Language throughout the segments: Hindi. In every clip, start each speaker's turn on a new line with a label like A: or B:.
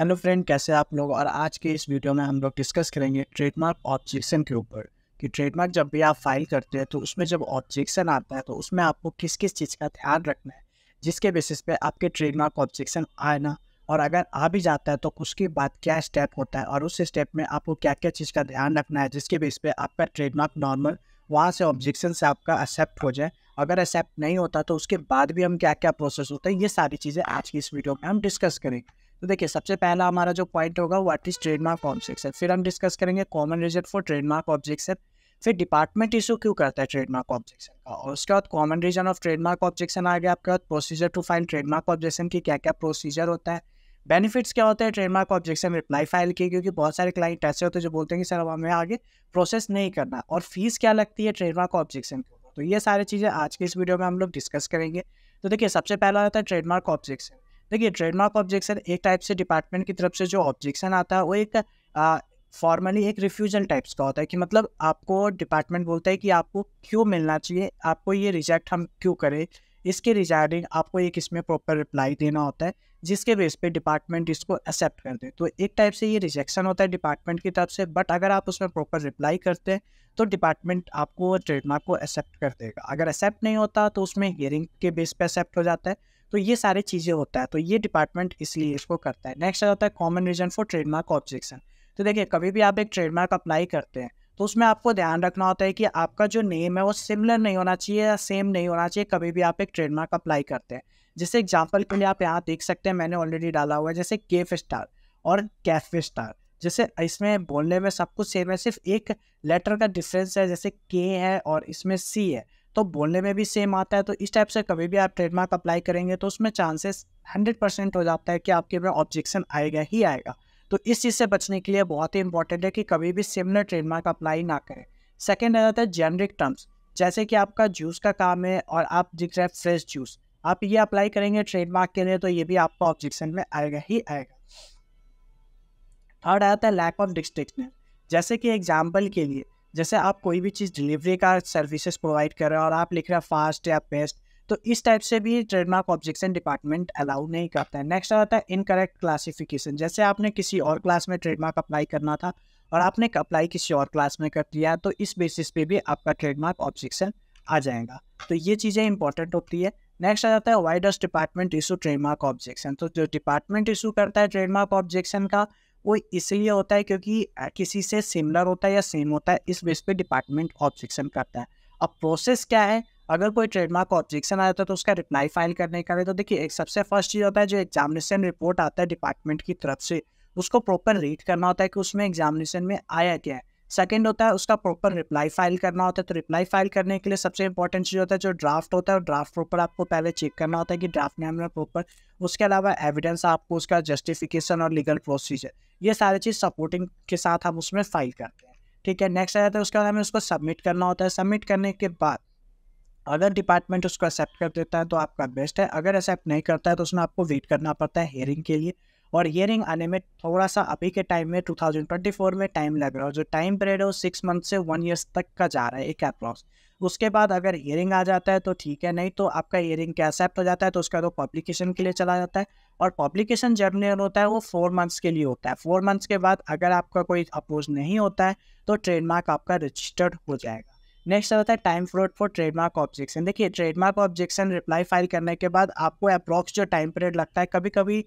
A: हेलो फ्रेंड कैसे आप लोग और आज के इस वीडियो में हम लोग डिस्कस करेंगे ट्रेडमार्क ऑब्जेक्शन के ऊपर कि ट्रेडमार्क जब भी आप फाइल करते हैं तो उसमें जब ऑब्जेक्शन आता है तो उसमें आपको किस किस चीज़ का ध्यान रखना है जिसके बेसिस पे आपके ट्रेडमार्क ऑब्जेक्शन आना और अगर आ भी जाता है तो उसके बाद क्या स्टेप होता है और उस स्टेप में आपको क्या क्या चीज़ का ध्यान रखना है जिसके बेस पर आपका ट्रेडमार्क नॉर्मल वहाँ से ऑब्जेक्शन से आपका एक्सेप्ट हो जाए अगर एक्सेप्ट नहीं होता तो उसके बाद भी हम क्या क्या प्रोसेस होता है ये सारी चीज़ें आज की इस वीडियो में हम डिस्कस करेंगे तो देखिए सबसे पहला हमारा जो पॉइंट होगा व्हाट इज ट्रेडमार्क ऑब्जेक्शन फिर हम डिस्कस करेंगे common reason for trademark objection फिर डिपार्टमेंट इशू क्यों करता है ट्रेडमार्क ऑब्जेक्शन का और उसके बाद common reason of trademark objection आ गया आपके बाद procedure to file trademark objection की क्या क्या प्रोसीजर होता है बेनिफिट्स क्या होते हैं ट्रेडमार्क ऑब्जेक्शन रिप्लाई फाइल की क्योंकि बहुत सारे क्लाइंट ऐसे होते हैं जो बोलते हैं कि सर अब हमें आगे प्रोसेस नहीं करना और फीस क्या लगती है ट्रेडमार्क ऑब्जेक्शन को तो ये सारी चीज़ें आज के इस वीडियो में हम लोग डिस्कस करेंगे तो देखिए सबसे पहला होता है ट्रेडमार्क ऑब्जेक्शन देखिए ट्रेडमार्क ऑब्जेक्शन एक टाइप से डिपार्टमेंट की तरफ से जो ऑब्जेक्शन आता है वो एक फॉर्मली एक रिफ्यूजल टाइप्स का होता है कि मतलब आपको डिपार्टमेंट बोलता है कि आपको क्यों मिलना चाहिए आपको ये रिजेक्ट हम क्यों करें इसके रिजार्डिंग आपको एक इसमें प्रॉपर रिप्लाई देना होता है जिसके बेस पे डिपार्टमेंट इसको एक्सेप्ट कर दे तो एक टाइप से ये रिजेक्शन होता है डिपार्टमेंट की तरफ से बट अगर आप उसमें प्रॉपर रिप्लाई करते हैं तो डिपार्टमेंट आपको ट्रेडमार्क को एक्सेप्ट कर देगा अगर एक्सेप्ट नहीं होता तो उसमें हियरिंग के बेस पे एक्सेप्ट हो जाता है तो ये सारी चीज़ें होता है तो ये डिपार्टमेंट इसलिए इसको करता है नेक्स्ट आ जाता है common reason for trademark objection तो देखिए कभी भी आप एक ट्रेडमार्क अप्लाई करते हैं तो उसमें आपको ध्यान रखना होता है कि आपका जो नेम है वो सिमिलर नहीं होना चाहिए या सेम नहीं होना चाहिए कभी भी आप एक ट्रेडमार्क अप्लाई करते हैं जैसे एग्जाम्पल के लिए आप यहाँ देख सकते हैं मैंने ऑलरेडी डाला हुआ है जैसे केफ स्टार और कैफे स्टार जैसे इसमें बोलने में सब कुछ सेम है सिर्फ एक लेटर का डिफरेंस है जैसे के है और इसमें सी है तो बोलने में भी सेम आता है तो इस टाइप से कभी भी आप ट्रेडमार्क अप्लाई करेंगे तो उसमें चांसेस हंड्रेड परसेंट हो जाता है कि आपके में ऑब्जेक्शन आएगा ही आएगा तो इस चीज़ से बचने के लिए बहुत ही इंपॉर्टेंट है कि कभी भी सिमिलर ट्रेडमार्क अप्लाई ना करें सेकेंड आ जाता है जेनरिक टर्म्स जैसे कि आपका जूस का काम है और आप दिख रहे फ्रेश जूस आप ये अप्लाई करेंगे ट्रेडमार्क के लिए तो ये भी आपका ऑब्जेक्शन में आएगा ही आएगा थर्ड आ जाता है लैक ऑफ डिस्टिंक्शनर जैसे कि एग्जाम्पल के लिए जैसे आप कोई भी चीज़ डिलीवरी का सर्विसेज प्रोवाइड कर रहे हो और आप लिख रहे हो फास्ट या बेस्ट तो इस टाइप से भी ट्रेडमार्क ऑब्जेक्शन डिपार्टमेंट अलाउ नहीं करता है नेक्स्ट आता है इनकरेक्ट क्लासिफिकेशन जैसे आपने किसी और क्लास में ट्रेडमार्क अप्लाई करना था और आपने अप्लाई किसी और क्लास में कर दिया तो इस बेसिस पे भी आपका ट्रेडमार्क ऑब्जेक्शन आ जाएगा तो ये चीज़ें इंपॉर्टेंट होती है नेक्स्ट आ जाता है widest department issue trademark objection तो जो डिपार्टमेंट इशू करता है ट्रेडमार्क ऑब्जेक्शन का वो इसलिए होता है क्योंकि किसी से सिमिलर होता है या सेम होता है इस बेस पे डिपार्टमेंट ऑब्जेक्शन करता है अब प्रोसेस क्या है अगर कोई ट्रेडमार्क ऑब्जेक्शन आ जाता है तो उसका रिप्लाई फाइल करने का भी तो देखिए एक सबसे फर्स्ट चीज़ होता है जो एग्जामिनेशन रिपोर्ट आता है डिपार्टमेंट की तरफ से उसको प्रॉपर रीड करना होता है कि उसमें एग्जामिनेशन में आया क्या है सेकेंड होता है उसका प्रॉपर रिप्लाई फाइल करना होता है तो रिप्लाई फाइल करने के लिए सबसे इंपॉर्टेंट चीज़ होता है जो ड्राफ्ट होता है ड्राफ्ट प्रॉपर आपको पहले चेक करना होता है कि ड्राफ्ट में प्रॉपर उसके अलावा एविडेंस आपको उसका जस्टिफिकेशन और लीगल प्रोसीजर ये सारी चीज़ सपोर्टिंग के साथ हम उसमें फाइल करते हैं ठीक है नेक्स्ट आ जाता है उसके बाद हमें उसको सबमिट करना होता है सबमिट करने के बाद अगर डिपार्टमेंट उसको एक्सेप्ट कर देता है तो आपका बेस्ट है अगर एक्सेप्ट नहीं करता है तो उसमें आपको वेट करना पड़ता है हेयरिंग के लिए और हियरिंग आने में थोड़ा सा अभी के टाइम में 2024 में टाइम लग रहा है और जो टाइम पीरियड है वो सिक्स मंथ से वन ईयर्स तक का जा रहा है एक अप्रॉक्स उसके बाद अगर हियरिंग आ जाता है तो ठीक है नहीं तो आपका हियरिंग कैसेप्ट हो जाता है तो उसका तो पब्लिकेशन के लिए चला जाता है और पब्लिकेशन जर्नल होता है वो फोर मंथ्स के लिए होता है फोर मंथ्स के बाद अगर आपका कोई अप्रोच नहीं होता है तो ट्रेडमार्क आपका रजिस्टर्ड हो जाएगा नेक्स्ट आता है time fraud for trademark objection देखिए ट्रेडमार्क ऑब्जेक्शन रिप्लाई फाइल करने के बाद आपको अप्रॉक्स जो टाइम पीरियड लगता है कभी कभी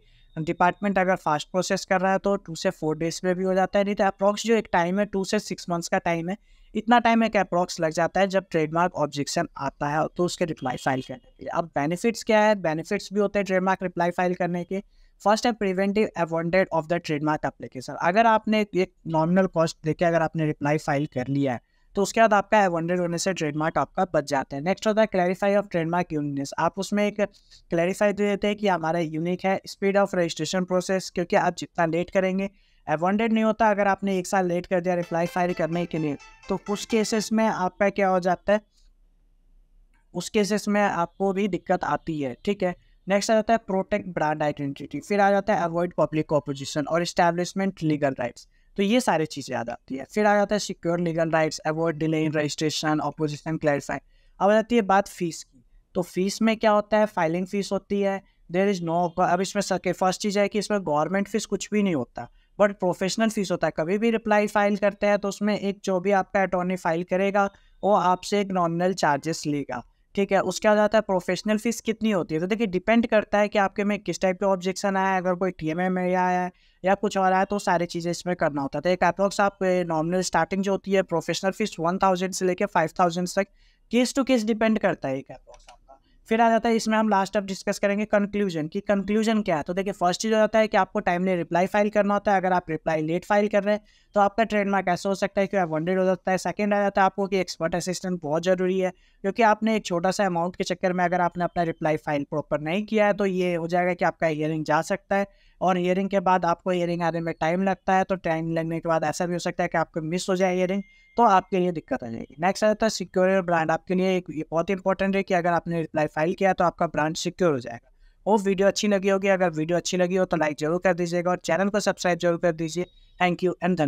A: डिपार्टमेंट अगर फास्ट प्रोसेस कर रहा है तो टू से फोर डेज में भी हो जाता है नहीं तो अप्रॉक्स जो एक टाइम है टू से सिक्स मंथ्स का टाइम है इतना टाइम एक अप्रॉक्स लग जाता है जब ट्रेडमार्क ऑब्जेक्शन आता है तो उसके रिप्लाई फाइल करने के अब बेनिफिट्स क्या है बेनिफिट्स भी होते हैं ट्रेडमार्क रिप्लाई फाइल करने के फर्स्ट है preventive unwanted of the trademark application अगर आपने एक नॉमिनल कॉस्ट देखे अगर आपने रिप्लाई फाइल कर लिया है तो उसके बाद आपका एवॉन्डेड होने से ट्रेडमार्क आपका बच जाता है नेक्स्ट होता है क्लैरिफाई ऑफ ट्रेडमार्क यूनिकनेस आप उसमें एक क्लैरिफाई दे देते हैं कि हमारा यूनिक है स्पीड ऑफ रजिस्ट्रेशन प्रोसेस क्योंकि आप जितना लेट करेंगे एवॉन्डेड नहीं होता अगर आपने एक साल लेट कर दिया रिप्लाई फायर करने के लिए तो कुछ केसेस में आपका क्या हो जाता है उस केसेस में आपको भी दिक्कत आती है ठीक है नेक्स्ट आ जाता है प्रोटेक्ट ब्रांड आइडेंटिटी फिर आ जाता है अवॉइड पब्लिक ऑपोजिशन और इस्टेब्लिशमेंट लीगल राइट्स तो ये सारी चीज़ें याद आती है फिर आ जाता है secure legal rights award delay in registration opposition clarify अब आ जाती है बात फीस की तो फीस में क्या होता है फाइलिंग फीस होती है देर इज़ नो अब इसमें सके फर्स्ट चीज़ है कि इसमें गवर्नमेंट फीस कुछ भी नहीं होता बट प्रोफेशनल फीस होता है कभी भी रिप्लाई फाइल करते हैं तो उसमें एक जो भी आपका अटॉर्नी फाइल करेगा वो आपसे एक नॉमिनल चार्जेस लेगा ठीक है उसके बाद आता है प्रोफेशनल फीस कितनी होती है तो देखिए डिपेंड करता है कि आपके में किस टाइप का ऑब्जेक्शन आया है अगर कोई टी एम एम आया है या कुछ और आया तो सारी चीज़ें इसमें करना होता है तो एक अप्रॉक्स आप नॉर्मल स्टार्टिंग जो होती है प्रोफेशनल फीस वन थाउजेंड से लेकर फाइव थाउजेंड तक केस टू केस डिपेंड करता है एक अप्रॉक्स फिर आ जाता है इसमें हम लास्ट अब डिस्कस करेंगे कंक्लूजन कि कंक्लूजन क्या है तो देखिए फर्स्ट चीज़ हो जाता है कि आपको टाइमली रिप्लाई फाइल करना होता है अगर आप रिप्लाई लेट फाइल कर रहे हैं तो आपका ट्रेडमार्क ऐसा हो सकता है कि आप वनडेड हो जाता है सेकेंड आ जाता है आपको कि एक्सपर्ट असिस्टेंट बहुत ज़रूरी है क्योंकि आपने एक छोटा सा अमाउंट के चक्कर में अगर आपने अपना रिप्लाई फाइल प्रॉपर नहीं किया है तो ये हो जाएगा कि आपका हियरिंग जा सकता है और हियरिंग के बाद आपको हियरिंग आने में टाइम लगता है तो टाइम लगने के बाद ऐसा भी हो सकता है कि आपको मिस हो जाए हियरिंग तो आपके लिए दिक्कत आ जाएगी नेक्स्ट आ जाता है सिक्योर ब्रांड आपके लिए एक ये बहुत इंपॉर्टेंट है कि अगर आपने रिप्लाई फाइल किया तो आपका ब्रांड सिक्योर हो जाएगा वो वीडियो अच्छी लगी होगी अगर वीडियो अच्छी लगी हो तो लाइक जरूर कर दीजिएगा और चैनल को सब्सक्राइब जरूर कर दीजिए थैंक यू एंड धन्यवाद